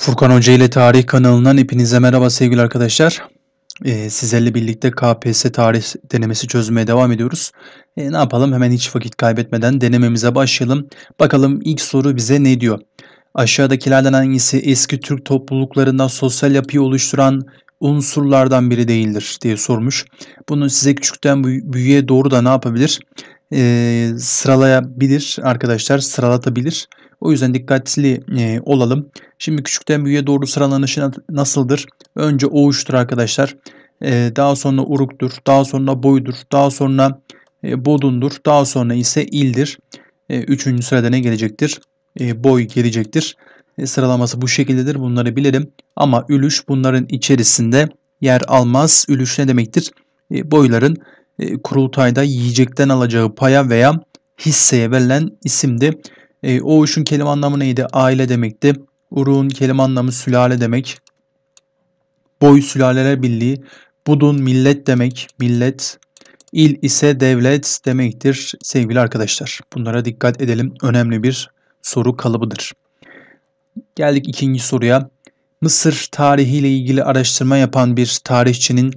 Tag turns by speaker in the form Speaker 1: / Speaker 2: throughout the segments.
Speaker 1: Furkan Hoca ile Tarih kanalından hepinize merhaba sevgili arkadaşlar. Ee, sizlerle birlikte KPSS tarih denemesi çözmeye devam ediyoruz. Ee, ne yapalım hemen hiç vakit kaybetmeden denememize başlayalım. Bakalım ilk soru bize ne diyor? Aşağıdakilerden hangisi eski Türk topluluklarında sosyal yapıyı oluşturan unsurlardan biri değildir diye sormuş. Bunu size küçükten büyüğe doğru da ne yapabilir? e, sıralayabilir arkadaşlar sıralatabilir. O yüzden dikkatli e, olalım. Şimdi küçükten büyüğe doğru sıralanışı nasıldır? Önce oğuştur arkadaşlar. E, daha sonra uruktur. Daha sonra boydur. Daha sonra e, bodundur. Daha sonra ise ildir. E, üçüncü sırada ne gelecektir? E, boy gelecektir. E, sıralaması bu şekildedir. Bunları bilelim. Ama ülüş bunların içerisinde yer almaz. Ülüş ne demektir? E, boyların e, kurultayda yiyecekten alacağı paya veya hisseye verilen isimdi. E, Oğuş'un kelime anlamı neydi? Aile demekti. Uruk'un kelime anlamı sülale demek. Boy sülaleler birliği. Budun millet demek. Millet. İl ise devlet demektir sevgili arkadaşlar. Bunlara dikkat edelim. Önemli bir soru kalıbıdır. Geldik ikinci soruya. Mısır tarihiyle ilgili araştırma yapan bir tarihçinin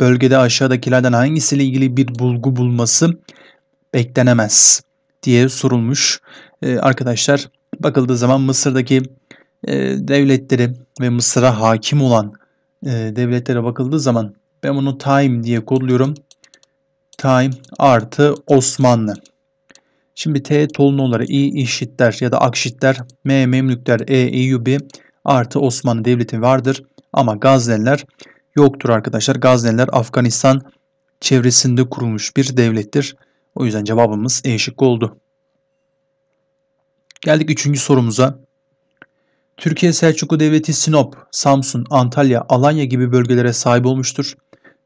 Speaker 1: bölgede aşağıdakilerden hangisiyle ilgili bir bulgu bulması beklenemez diye sorulmuş. Ee, arkadaşlar bakıldığı zaman Mısır'daki e, devletleri ve Mısır'a hakim olan e, devletlere bakıldığı zaman ben bunu time diye kodluyorum. Time artı Osmanlı. Şimdi T Tolunolları, İ İşitler ya da Akşitler, M Memlükler, E Eyyubi artı Osmanlı Devleti vardır. Ama Gazneliler yoktur arkadaşlar. Gazneliler Afganistan çevresinde kurulmuş bir devlettir. O yüzden cevabımız E şıkkı oldu. Geldik üçüncü sorumuza. Türkiye Selçuklu Devleti Sinop, Samsun, Antalya, Alanya gibi bölgelere sahip olmuştur.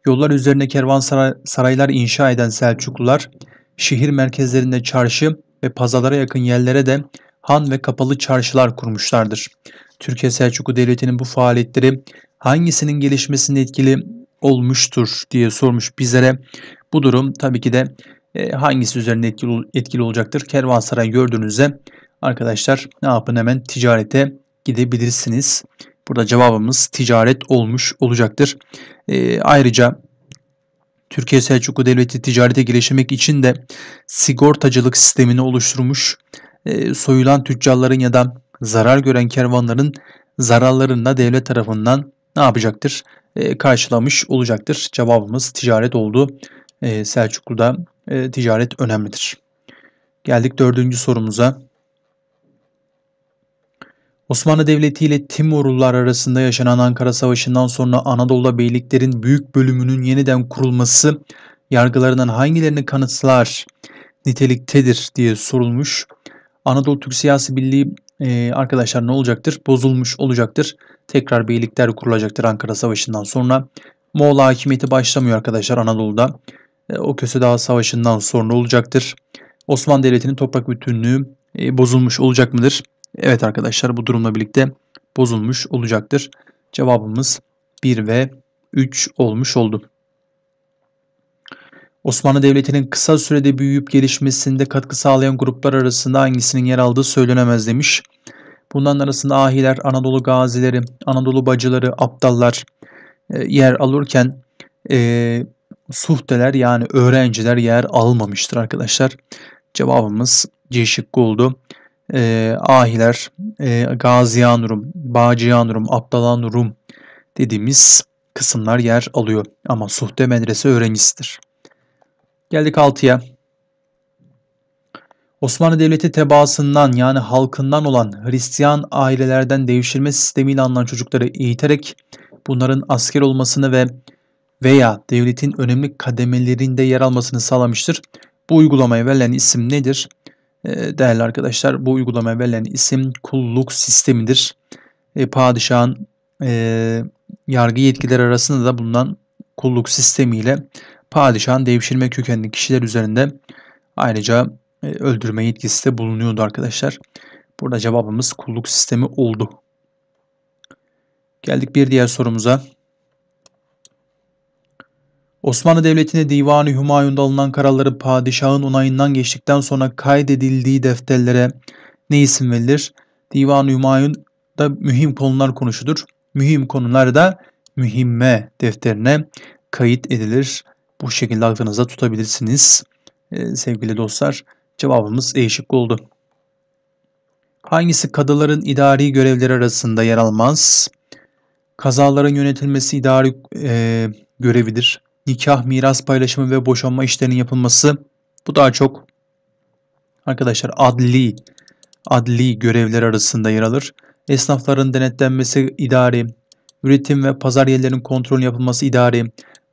Speaker 1: Yollar üzerine kervansaraylar inşa eden Selçuklular, şehir merkezlerinde çarşı ve pazarlara yakın yerlere de han ve kapalı çarşılar kurmuşlardır. Türkiye Selçuklu Devleti'nin bu faaliyetleri hangisinin gelişmesinde etkili olmuştur diye sormuş bizlere. Bu durum tabii ki de e, hangisi üzerinde etkili, etkili olacaktır? Kervansaray gördüğünüzde arkadaşlar ne yapın hemen ticarete gidebilirsiniz. Burada cevabımız ticaret olmuş olacaktır. E, ayrıca Türkiye Selçuklu Devleti ticarete girişmek için de sigortacılık sistemini oluşturmuş. E, soyulan tüccarların ya da zarar gören kervanların zararlarında devlet tarafından ne yapacaktır? E, karşılamış olacaktır. Cevabımız ticaret oldu. E, Selçuklu'da e, ticaret önemlidir. Geldik dördüncü sorumuza. Osmanlı Devleti ile Timurlular arasında yaşanan Ankara Savaşı'ndan sonra Anadolu'da beyliklerin büyük bölümünün yeniden kurulması yargılarından hangilerini kanıtlar niteliktedir diye sorulmuş. Anadolu Türk Siyasi Birliği e, arkadaşlar ne olacaktır? Bozulmuş olacaktır. Tekrar beylikler kurulacaktır Ankara Savaşı'ndan sonra. Moğol hakimiyeti başlamıyor arkadaşlar Anadolu'da. E, o Köse Dağı Savaşı'ndan sonra olacaktır. Osmanlı Devleti'nin toprak bütünlüğü e, bozulmuş olacak mıdır? Evet arkadaşlar bu durumla birlikte bozulmuş olacaktır. Cevabımız 1 ve 3 olmuş oldu. Osmanlı Devleti'nin kısa sürede büyüyüp gelişmesinde katkı sağlayan gruplar arasında hangisinin yer aldığı söylenemez demiş. Bunların arasında ahiler, Anadolu gazileri, Anadolu bacıları, aptallar e, yer alırken e, suhteler yani öğrenciler yer almamıştır arkadaşlar. Cevabımız C şıkkı oldu. E, ahiler, e, Gaziyanrum, Bağcıyanrum, Abdalanrum dediğimiz kısımlar yer alıyor. Ama suhte medrese öğrencisidir. Geldik 6'ya. Osmanlı Devleti tebaasından yani halkından olan Hristiyan ailelerden devşirme sistemiyle alınan çocukları eğiterek bunların asker olmasını ve veya devletin önemli kademelerinde yer almasını sağlamıştır. Bu uygulamaya verilen isim nedir? Ee, değerli arkadaşlar bu uygulamaya verilen isim kulluk sistemidir. Ee, padişahın e, yargı yetkileri arasında da bulunan kulluk sistemiyle padişahın devşirme kökenli kişiler üzerinde ayrıca e, öldürme yetkisi de bulunuyordu arkadaşlar. Burada cevabımız kulluk sistemi oldu. Geldik bir diğer sorumuza. Osmanlı Devleti'nde Divanı Humayun'da alınan kararları padişahın onayından geçtikten sonra kaydedildiği defterlere ne isim verilir? Divanı Humayun'da mühim konular konuşulur. Mühim konular da mühimme defterine kayıt edilir bu şekilde aklınıza tutabilirsiniz. Ee, sevgili dostlar cevabımız değişik oldu. Hangisi kadıların idari görevleri arasında yer almaz? Kazaların yönetilmesi idari e, görevidir. Nikah, miras paylaşımı ve boşanma işlerinin yapılması bu daha çok arkadaşlar adli adli görevler arasında yer alır. Esnafların denetlenmesi idari, üretim ve pazar yerlerinin kontrolün yapılması idari,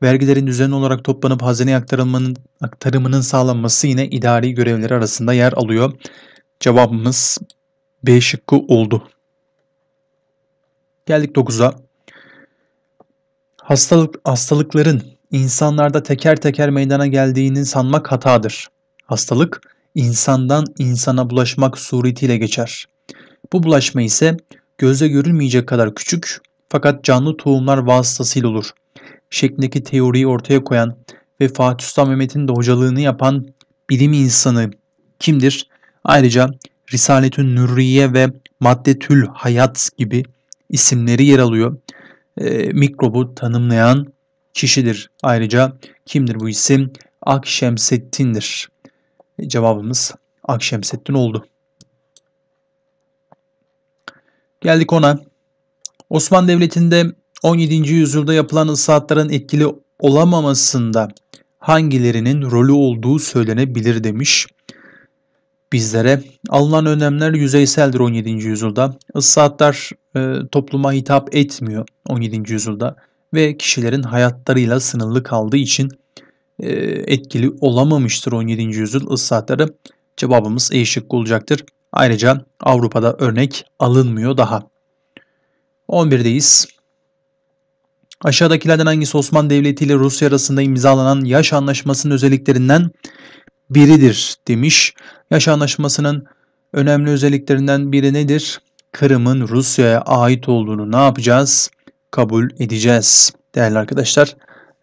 Speaker 1: vergilerin düzenli olarak toplanıp hazineye aktarılmanın, aktarımının sağlanması yine idari görevleri arasında yer alıyor. Cevabımız B şıkkı oldu. Geldik 9'a. Hastalık, hastalıkların insanlarda teker teker meydana geldiğini sanmak hatadır. Hastalık insandan insana bulaşmak suretiyle geçer. Bu bulaşma ise gözle görülmeyecek kadar küçük fakat canlı tohumlar vasıtasıyla olur şeklindeki teoriyi ortaya koyan ve Fatih Sultan Mehmet'in de hocalığını yapan bilim insanı kimdir? Ayrıca Risaletün Nürriye ve Maddetül Hayat gibi isimleri yer alıyor. E, mikrobu tanımlayan kişidir. Ayrıca kimdir bu isim? Akşemseddin'dir. E, cevabımız Akşemseddin oldu. Geldik ona. Osmanlı Devleti'nde 17. yüzyılda yapılan ıslahatların etkili olamamasında hangilerinin rolü olduğu söylenebilir demiş. Bizlere alınan önlemler yüzeyseldir 17. yüzyılda. Islahatlar e, topluma hitap etmiyor 17. yüzyılda ve kişilerin hayatlarıyla sınırlı kaldığı için e, etkili olamamıştır 17. yüzyıl ıslahatları. Cevabımız E şıkkı olacaktır. Ayrıca Avrupa'da örnek alınmıyor daha. 11'deyiz. Aşağıdakilerden hangisi Osmanlı Devleti ile Rusya arasında imzalanan yaş anlaşmasının özelliklerinden biridir demiş. Yaş anlaşmasının önemli özelliklerinden biri nedir? Kırım'ın Rusya'ya ait olduğunu ne yapacağız? Kabul edeceğiz. Değerli arkadaşlar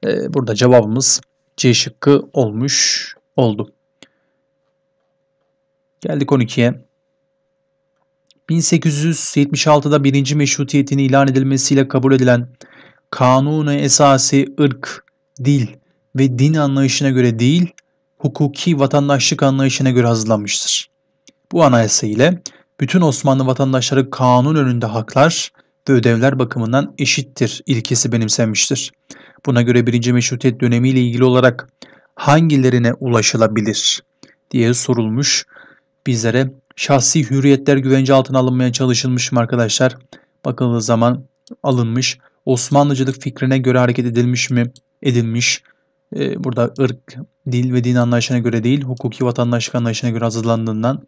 Speaker 1: e, burada cevabımız C şıkkı olmuş oldu. Geldik 12'ye. 1876'da birinci meşrutiyetini ilan edilmesiyle kabul edilen kanunu esası ırk, dil ve din anlayışına göre değil, hukuki vatandaşlık anlayışına göre hazırlanmıştır. Bu anayasa ile bütün Osmanlı vatandaşları kanun önünde haklar ve ödevler bakımından eşittir ilkesi benimsenmiştir. Buna göre birinci Meşrutiyet dönemi ile ilgili olarak hangilerine ulaşılabilir diye sorulmuş. Bizlere şahsi hürriyetler güvence altına alınmaya çalışılmış mı arkadaşlar? Bakıldığı zaman alınmış. Osmanlıcılık fikrine göre hareket edilmiş mi? Edilmiş. E, burada ırk, dil ve din anlayışına göre değil, hukuki vatandaşlık anlayışına göre hazırlandığından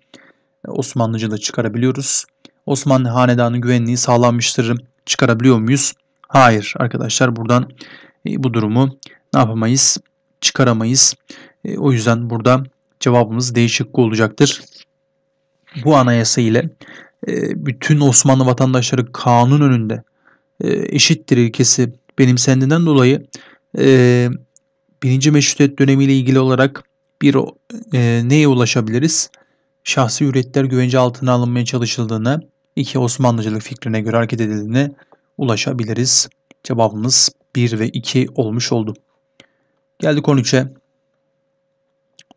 Speaker 1: e, Osmanlıcılığı çıkarabiliyoruz. Osmanlı hanedanı güvenliği sağlanmıştır çıkarabiliyor muyuz? Hayır arkadaşlar buradan e, bu durumu ne yapamayız? Çıkaramayız. E, o yüzden burada cevabımız değişik olacaktır. Bu anayasa ile e, bütün Osmanlı vatandaşları kanun önünde e, eşittir ilkesi benimsendiğinden dolayı e, birinci meşrutiyet dönemiyle ilgili olarak bir e, neye ulaşabiliriz? Şahsi üretler güvence altına alınmaya çalışıldığını, iki Osmanlıcılık fikrine göre hareket edildiğini ulaşabiliriz. Cevabımız 1 ve 2 olmuş oldu. Geldik 13'e.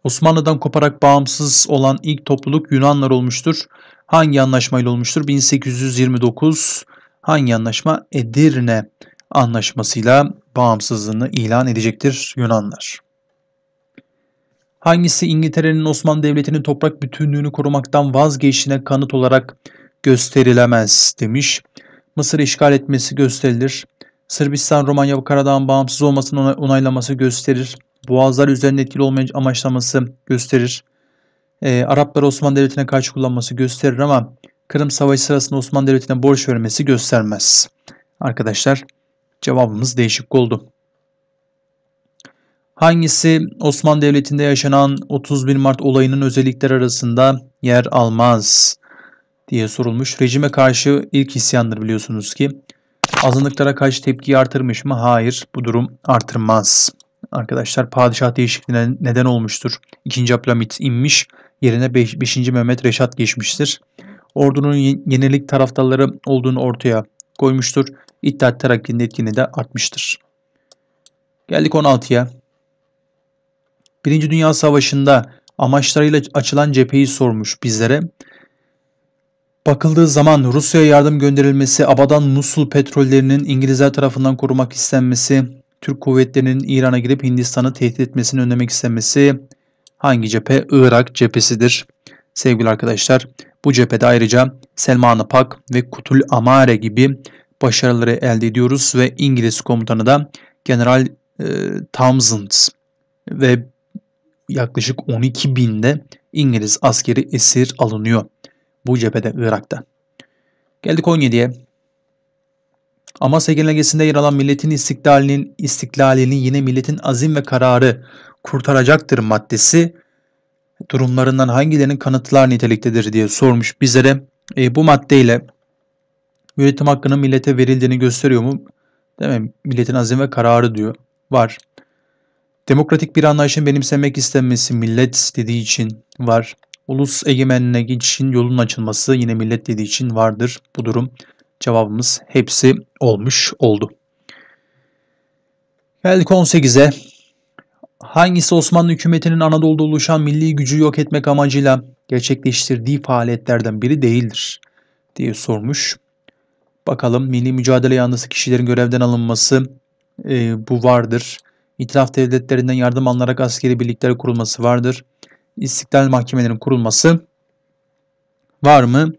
Speaker 1: Osmanlı'dan koparak bağımsız olan ilk topluluk Yunanlar olmuştur. Hangi anlaşmayla olmuştur? 1829 hangi anlaşma Edirne anlaşmasıyla bağımsızlığını ilan edecektir Yunanlar? Hangisi İngiltere'nin Osmanlı Devleti'nin toprak bütünlüğünü korumaktan vazgeçtiğine kanıt olarak gösterilemez demiş. Mısır işgal etmesi gösterilir. Sırbistan Romanya Karadağ'ın bağımsız olmasını onaylaması gösterir. Boğazlar üzerinde etkili olmayı amaçlaması gösterir. E, Arapları Osmanlı Devleti'ne karşı kullanması gösterir ama Kırım Savaşı sırasında Osmanlı Devleti'ne borç vermesi göstermez. Arkadaşlar cevabımız değişik oldu. Hangisi Osmanlı Devleti'nde yaşanan 31 Mart olayının özellikleri arasında yer almaz diye sorulmuş. Rejime karşı ilk isyandır biliyorsunuz ki. Azınlıklara karşı tepkiyi artırmış mı? Hayır bu durum artırmaz. Arkadaşlar padişah değişikliğine neden olmuştur. 2. Abdülhamit inmiş yerine 5. Mehmet Reşat geçmiştir ordunun yenilik taraftarları olduğunu ortaya koymuştur. İttihat Terakki'nin etkini de artmıştır. Geldik 16'ya. Birinci Dünya Savaşı'nda amaçlarıyla açılan cepheyi sormuş bizlere. Bakıldığı zaman Rusya'ya yardım gönderilmesi, Abadan Musul petrollerinin İngilizler tarafından korumak istenmesi, Türk kuvvetlerinin İran'a girip Hindistan'ı tehdit etmesini önlemek istenmesi hangi cephe? Irak cephesidir. Sevgili arkadaşlar bu cephede ayrıca selman Pak ve Kutul Amare gibi başarıları elde ediyoruz ve İngiliz komutanı da General e, Townsend ve yaklaşık 12 binde İngiliz askeri esir alınıyor bu cephede Irak'ta. Geldik 17'ye. Amasya Genelgesi'nde yer alan milletin istiklalinin, istiklalini yine milletin azim ve kararı kurtaracaktır maddesi durumlarından hangilerinin kanıtlar niteliktedir diye sormuş bizlere. E, bu maddeyle üretim hakkının millete verildiğini gösteriyor mu? Değil mi? Milletin azim ve kararı diyor. Var. Demokratik bir anlayışın benimsemek istenmesi millet dediği için var. Ulus egemenliğine geçişin yolunun açılması yine millet dediği için vardır bu durum. Cevabımız hepsi olmuş oldu. Geldik 18'e hangisi Osmanlı hükümetinin Anadolu'da oluşan milli gücü yok etmek amacıyla gerçekleştirdiği faaliyetlerden biri değildir diye sormuş. Bakalım milli mücadele yanlısı kişilerin görevden alınması e, bu vardır. İtilaf devletlerinden yardım alınarak askeri birlikler kurulması vardır. İstiklal mahkemelerinin kurulması var mı?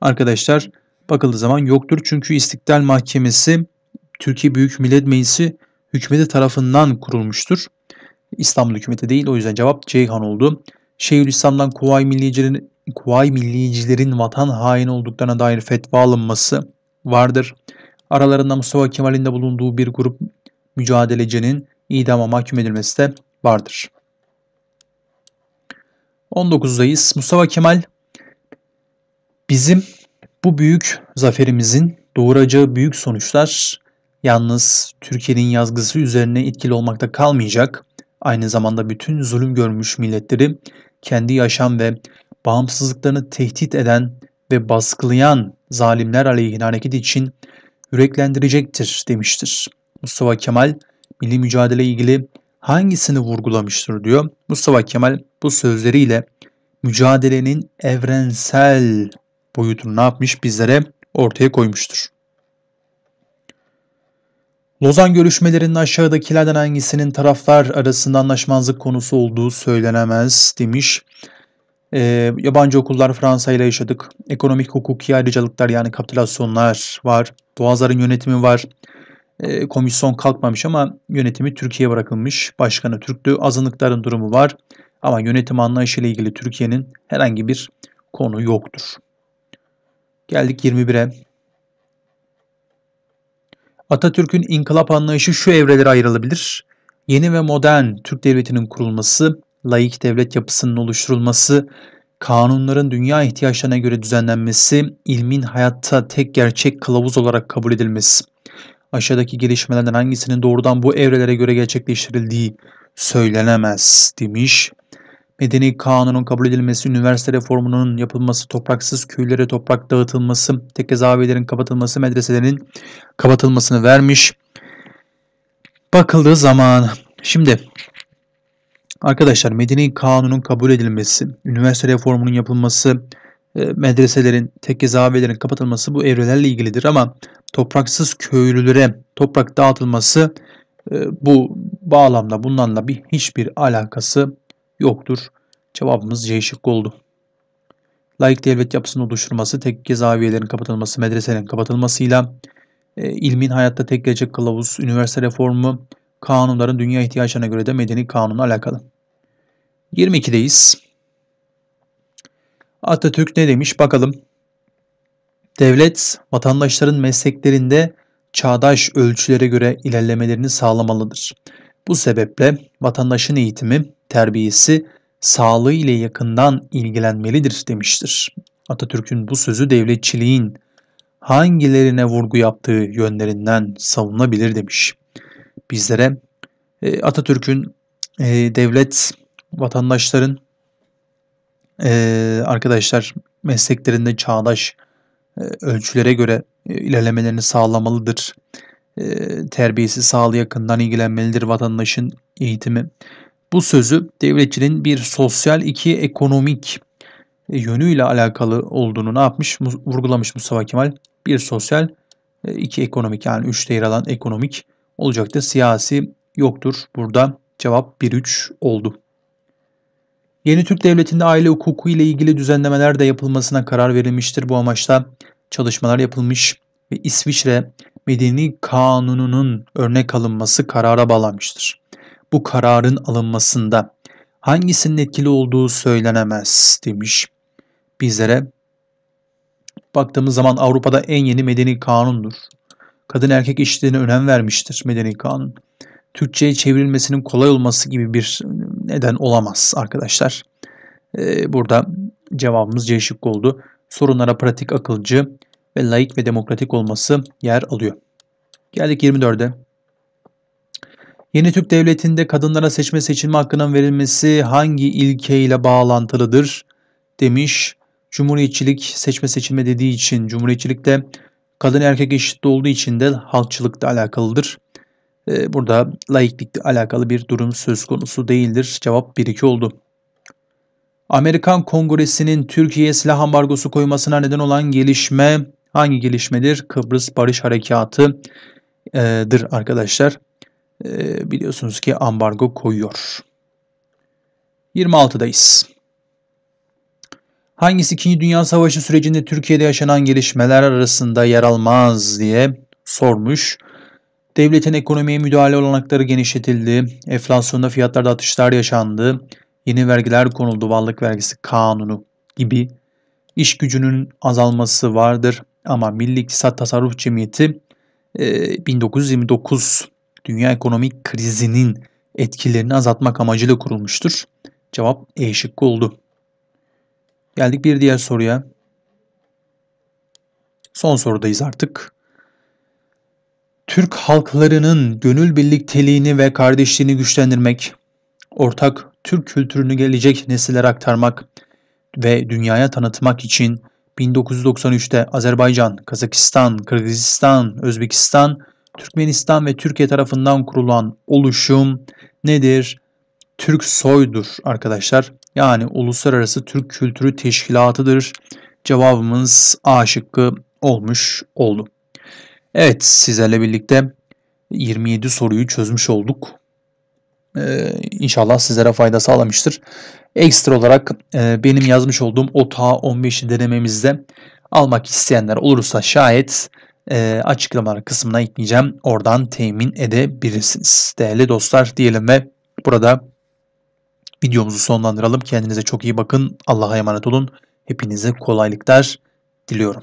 Speaker 1: Arkadaşlar bakıldığı zaman yoktur. Çünkü İstiklal Mahkemesi Türkiye Büyük Millet Meclisi hükümeti tarafından kurulmuştur. İstanbul hükümeti değil. O yüzden cevap Ceyhan oldu. Şeyhülislam'dan Kuvayi Milliyicilerin, Kuvayi Milliyicilerin vatan haini olduklarına dair fetva alınması vardır. Aralarında Mustafa Kemal'in de bulunduğu bir grup mücadelecinin idama mahkum edilmesi de vardır. 19'dayız. Mustafa Kemal bizim bu büyük zaferimizin doğuracağı büyük sonuçlar yalnız Türkiye'nin yazgısı üzerine etkili olmakta kalmayacak aynı zamanda bütün zulüm görmüş milletleri kendi yaşam ve bağımsızlıklarını tehdit eden ve baskılayan zalimler aleyhine hareket için yüreklendirecektir demiştir. Mustafa Kemal milli mücadele ilgili hangisini vurgulamıştır diyor. Mustafa Kemal bu sözleriyle mücadelenin evrensel boyutunu ne yapmış bizlere ortaya koymuştur. Lozan görüşmelerinin aşağıdakilerden hangisinin taraflar arasında anlaşmazlık konusu olduğu söylenemez demiş. E, yabancı okullar Fransa ile yaşadık. Ekonomik hukuki ayrıcalıklar yani kapitülasyonlar var. Doğazların yönetimi var. E, komisyon kalkmamış ama yönetimi Türkiye'ye bırakılmış. Başkanı Türklü azınlıkların durumu var. Ama yönetim anlayışı ile ilgili Türkiye'nin herhangi bir konu yoktur. Geldik 21'e. Atatürk'ün inkılap anlayışı şu evrelere ayrılabilir. Yeni ve modern Türk devletinin kurulması, layık devlet yapısının oluşturulması, kanunların dünya ihtiyaçlarına göre düzenlenmesi, ilmin hayatta tek gerçek kılavuz olarak kabul edilmesi. Aşağıdaki gelişmelerden hangisinin doğrudan bu evrelere göre gerçekleştirildiği söylenemez demiş medeni kanunun kabul edilmesi, üniversite reformunun yapılması, topraksız köylere toprak dağıtılması, tekkezavilerin kapatılması, medreselerin kapatılmasını vermiş. Bakıldığı zaman şimdi arkadaşlar medeni kanunun kabul edilmesi, üniversite reformunun yapılması, e, medreselerin, tekkezavilerin kapatılması bu evrelerle ilgilidir ama topraksız köylülere toprak dağıtılması e, bu bağlamda bundan da bir hiçbir alakası yoktur. Cevabımız C şıkkı oldu. Layık devlet yapısının oluşturması, tek zaviyelerin kapatılması, medreselerin kapatılmasıyla e, ilmin hayatta tek gelecek kılavuz, üniversite reformu, kanunların dünya ihtiyaçlarına göre de medeni kanunla alakalı. 22'deyiz. Atatürk ne demiş bakalım. Devlet vatandaşların mesleklerinde çağdaş ölçülere göre ilerlemelerini sağlamalıdır. Bu sebeple vatandaşın eğitimi, terbiyesi, sağlığı ile yakından ilgilenmelidir demiştir. Atatürk'ün bu sözü devletçiliğin hangilerine vurgu yaptığı yönlerinden savunabilir demiş. Bizlere e, Atatürk'ün e, devlet vatandaşların e, arkadaşlar mesleklerinde çağdaş ölçülere göre ilerlemelerini sağlamalıdır ee, terbiyesi sağlı yakından ilgilenmelidir vatandaşın eğitimi. Bu sözü devletçinin bir sosyal iki ekonomik e, yönüyle alakalı olduğunu ne yapmış? Vurgulamış Mustafa Kemal. Bir sosyal e, iki ekonomik yani üçte yer alan ekonomik olacaktı. Siyasi yoktur. Burada cevap 1-3 oldu. Yeni Türk Devleti'nde aile hukuku ile ilgili düzenlemeler de yapılmasına karar verilmiştir. Bu amaçla çalışmalar yapılmış ve İsviçre Medeni Kanunu'nun örnek alınması karara bağlanmıştır. Bu kararın alınmasında hangisinin etkili olduğu söylenemez demiş bizlere. Baktığımız zaman Avrupa'da en yeni medeni kanundur. Kadın erkek eşitliğine önem vermiştir medeni kanun. Türkçe'ye çevrilmesinin kolay olması gibi bir neden olamaz arkadaşlar. Ee, burada cevabımız C şıkkı oldu. Sorunlara pratik akılcı, ve layık ve demokratik olması yer alıyor. Geldik 24'e. Yeni Türk Devleti'nde kadınlara seçme seçilme hakkının verilmesi hangi ilkeyle bağlantılıdır demiş. Cumhuriyetçilik seçme seçilme dediği için Cumhuriyetçilikte kadın erkek eşit olduğu için de halkçılıkla alakalıdır. Ee, burada layıklıkla alakalı bir durum söz konusu değildir. Cevap 1-2 oldu. Amerikan Kongresi'nin Türkiye'ye silah ambargosu koymasına neden olan gelişme Hangi gelişmedir? Kıbrıs Barış Harekatı'dır arkadaşlar. Ee, biliyorsunuz ki ambargo koyuyor. 26'dayız. Hangisi 2. Dünya Savaşı sürecinde Türkiye'de yaşanan gelişmeler arasında yer almaz diye sormuş. Devletin ekonomiye müdahale olanakları genişletildi. Enflasyonda fiyatlarda atışlar yaşandı. Yeni vergiler konuldu. Varlık vergisi kanunu gibi. İş gücünün azalması vardır. Ama Milli İktisat Tasarruf Cemiyeti 1929 e, dünya ekonomik krizinin etkilerini azaltmak amacıyla kurulmuştur. Cevap E şıkkı oldu. Geldik bir diğer soruya. Son sorudayız artık. Türk halklarının gönül birlikteliğini ve kardeşliğini güçlendirmek, ortak Türk kültürünü gelecek nesillere aktarmak ve dünyaya tanıtmak için 1993'te Azerbaycan, Kazakistan, Kırgızistan, Özbekistan, Türkmenistan ve Türkiye tarafından kurulan oluşum nedir? Türk soydur arkadaşlar. Yani Uluslararası Türk Kültürü Teşkilatı'dır. Cevabımız A şıkkı olmuş oldu. Evet sizlerle birlikte 27 soruyu çözmüş olduk. Ee, inşallah sizlere fayda sağlamıştır. Ekstra olarak e, benim yazmış olduğum OTA 15'i denememizde almak isteyenler olursa şayet e, açıklamalar kısmına ekleyeceğim. Oradan temin edebilirsiniz. Değerli dostlar diyelim ve burada videomuzu sonlandıralım. Kendinize çok iyi bakın. Allah'a emanet olun. Hepinize kolaylıklar diliyorum.